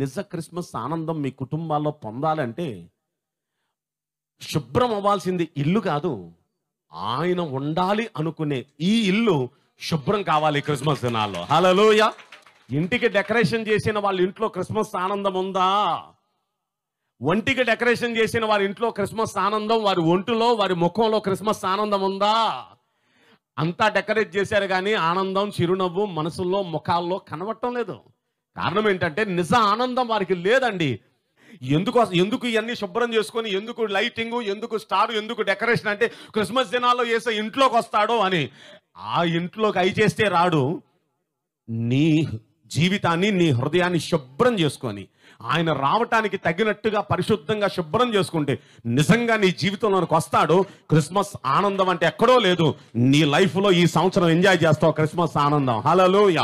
నిజ క్రిస్మస్ ఆనందం మీ కుటుంబాల్లో పొందాలంటే శుభ్రం అవ్వాల్సింది ఇల్లు కాదు ఆయన ఉండాలి అనుకునే ఈ ఇల్లు శుభ్రం కావాలి క్రిస్మస్ దినాల్లో హలలోయ ఇంటికి డెకరేషన్ చేసిన వాళ్ళ ఇంట్లో క్రిస్మస్ ఆనందం ఉందా ఒంటికి డెకరేషన్ చేసిన వారి ఇంట్లో క్రిస్మస్ ఆనందం వారి ఒంటిలో వారి ముఖంలో క్రిస్మస్ ఆనందం ఉందా అంతా డెకరేట్ చేశారు కానీ ఆనందం చిరునవ్వు మనసుల్లో ముఖాల్లో కనబడటం లేదు కారణం ఏంటంటే నిజ ఆనందం వారికి లేదండి ఎందుకు ఎందుకు ఇవన్నీ శుభ్రం చేసుకొని ఎందుకు లైటింగ్ ఎందుకు స్టార్ ఎందుకు డెకరేషన్ అంటే క్రిస్మస్ దినాల్లో వేసే ఇంట్లోకి వస్తాడో అని ఆ ఇంట్లోకి అయి చేస్తే రాడు నీ జీవితాన్ని నీ హృదయాన్ని శుభ్రం చేసుకొని ఆయన రావటానికి తగినట్టుగా పరిశుద్ధంగా శుభ్రం చేసుకుంటే నిజంగా నీ జీవితంలోనికి వస్తాడు క్రిస్మస్ ఆనందం అంటే ఎక్కడో లేదు నీ లైఫ్లో ఈ సంవత్సరం ఎంజాయ్ చేస్తావు క్రిస్మస్ ఆనందం హలో